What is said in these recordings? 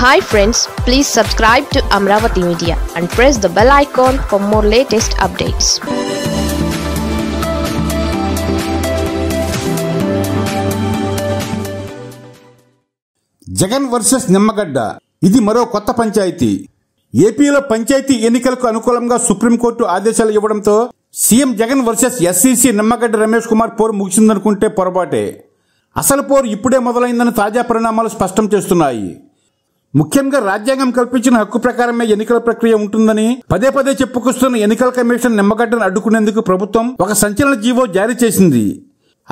hi friends please subscribe to Amaravati media and press the bell icon for more latest updates Jagan versus Nimmagadda ఇది మరో కొత్త పంచాయతీ ఏపీలో పంచాయతీ ఎన్నికలకు అనుకూలంగా సుప్రీంకోర్టు ఆదేశాలు ఇవ్వడంతో CM Jagan versus SEC Nimmagadda Ramesh Kumar పోరు ముగిసిందనుకుంటే పొరపాటే అసలు పోరు ఇప్పుడే మొదలైందని తాజా పరిణామాలు స్పష్టం చేస్తున్నాయి ముఖ్యంగా రాజ్యాంగం కల్పించిన హక్కు ప్రకారమే ఎన్నికల ప్రక్రియ ఉంటుందని పదే పదే చెప్పుకొస్తున్న ఎన్నికల కమిషన్ నిమ్మగడ్డను అడ్డుకునేందుకు ప్రభుత్వం ఒక సంచలన జీవో జారీ చేసింది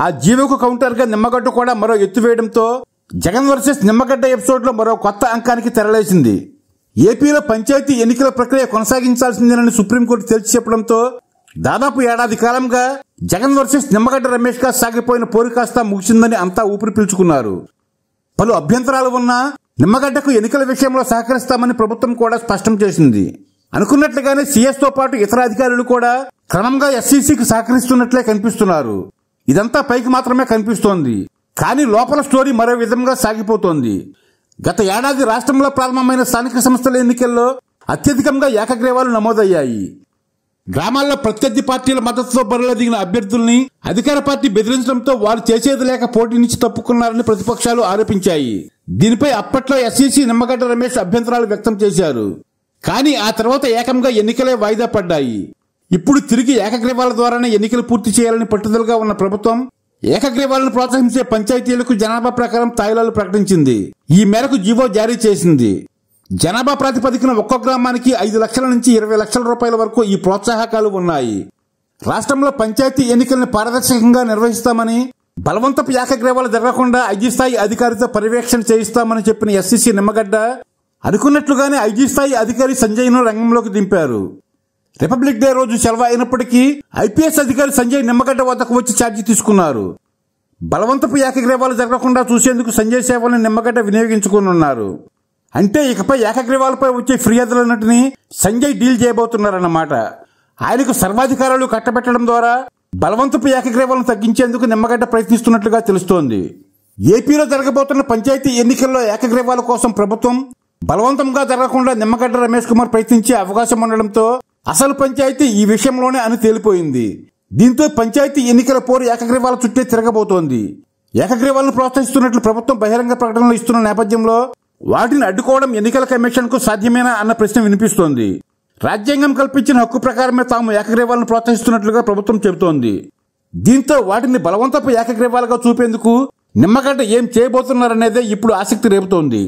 ఆ జీవోకు కౌంటర్గా నిమ్మగడ్డ కూడా మరో ఎత్తువేయడంతో జగన్ వర్సెస్ నిమ్మగడ్డ ఎపిసోడ్లో మరో కొత్త అంకానికి తెరలేసింది ఏపీలో పంచాయతీ ఎన్నికల ప్రక్రియ కొనసాగించాల్సిందేనని సుప్రీంకోర్టు తెలిసి చెప్పడంతో దాదాపు ఏడాది కాలంగా జగన్ వర్సెస్ నిమ్మగడ్డ రమేష్ గా సాగిపోయిన పోరు కాస్త ముగిసిందని అంతా ఊపిరి పీల్చుకున్నారు పలు అభ్యంతరాలు ఉన్నా నిమ్మగడ్డకు ఎన్నికల విషయంలో సహకరిస్తామని ప్రభుత్వం కూడా స్పష్టం చేసింది అనుకున్నట్లుగానే సీఎస్తో పాటు ఇతర అధికారులు కూడా క్రమంగా ఎస్సీసీకి సహకరిస్తున్నట్లే కనిపిస్తున్నారు ఇదంతా పైకి మాత్రమే కనిపిస్తోంది కానీ లోపల స్టోరీ మరో విధంగా సాగిపోతోంది గత ఏడాది రాష్ట్రంలో ప్రారంభమైన స్థానిక సంస్థల ఎన్నికల్లో అత్యధికంగా ఏకగ్రీవాలు నమోదయ్యాయి గ్రామాల్లో ప్రత్యర్థి పార్టీల మద్దతుతో బరిలో దిగిన అభ్యర్థుల్ని అధికార పార్టీ బెదిరించడంతో వారు చేసేది లేక పోటీ నుంచి తప్పుకున్నారని ప్రతిపక్షాలు ఆరోపించాయి దీనిపై అప్పట్లో ఎస్ఈసీ నిమ్మగడ్డ రమేష్ అభ్యంతరాలు వ్యక్తం చేశారు కానీ ఆ తర్వాత ఏకంగా ఎన్నికలే వాయిదా పడ్డాయి ఇప్పుడు తిరిగి ఏకగ్రీవాల ద్వారానే ఎన్నికలు పూర్తి చేయాలని పట్టుదలగా ఉన్న ప్రభుత్వం ఏకగ్రీవాలను ప్రోత్సహించే పంచాయతీలకు జనాభా ప్రకారం తాయిలాలు ప్రకటించింది ఈ మేరకు జీవో జారీ చేసింది జనాభా ప్రాతిపదికన ఒక్కో గ్రామానికి ఐదు లక్షల నుంచి ఇరవై లక్షల రూపాయల వరకు ఈ ప్రోత్సాహకాలు ఉన్నాయి రాష్ట్రంలో పంచాయతీ ఎన్నికలను పారదర్శకంగా నిర్వహిస్తామని బలవంతపు ఏకగ్రీవాలు జరగకుండా ఐజీ స్థాయి అధికారితో పర్యవేక్షణ చేయిస్తామని చెప్పిన ఎస్సీసీ నిమ్మగడ్డ అనుకున్నట్లుగానే ఐజీ స్థాయి అధికారి సంజయ్ను రంగంలోకి దింపారు రిపబ్లిక్ డే రోజు సెలవు అయినప్పటికీ ఐపీఎస్ అధికారి సంజయ్ నిమ్మగడ్డ వద్దకు వచ్చి ఛార్జీ తీసుకున్నారు బలవంతపు ఏకగ్రీవాలు జరగకుండా చూసేందుకు సంజయ్ సేవలను నిమ్మగడ్డ వినియోగించుకున్నారు అంటే ఇకపై ఏకగ్రీవాలపై వచ్చే ఫిర్యాదులన్నింటినీ సంజయ్ డీల్ చేయబోతున్నారన్నమాట ఆయనకు సర్వాధికారాలు కట్టబెట్టడం ద్వారా బలవంతపు ఏకగ్రీవాలను తగ్గించేందుకు నిమ్మగడ్డ ప్రయత్నిస్తున్నట్లుగా తెలుస్తోంది ఏపీలో జరగబోతున్న పంచాయతీ ఎన్నికల్లో ఏకగ్రీవాల కోసం ప్రభుత్వం బలవంతంగా జరగకుండా నిమ్మగడ్డ రమేష్ కుమార్ ప్రయత్నించే అవకాశం ఉండడంతో అసలు పంచాయతీ ఈ విషయంలోనే అని తేలిపోయింది దీంతో పంచాయతీ ఎన్నికల పోరు ఏకగ్రీవాల చుట్టే తిరగబోతోంది ఏకగ్రీవాలను ప్రోత్సహిస్తున్నట్లు ప్రభుత్వం బహిరంగ ప్రకటనలు ఇస్తున్న నేపథ్యంలో వాటిని అడ్డుకోవడం ఎన్నికల కమిషన్కు సాధ్యమేనా అన్న ప్రశ్న వినిపిస్తోంది రాజ్యాంగం కల్పించిన హక్కు ప్రకారమే తాము ఏకగ్రీవాలను ప్రోత్సహిస్తున్నట్లుగా ప్రభుత్వం చెబుతోంది దీంతో వాటిని బలవంతపు ఏకగ్రీవాలుగా చూపేందుకు నిమ్మగడ్డ ఏం చేయబోతున్నారనేదే ఇప్పుడు ఆసక్తి రేపుతోంది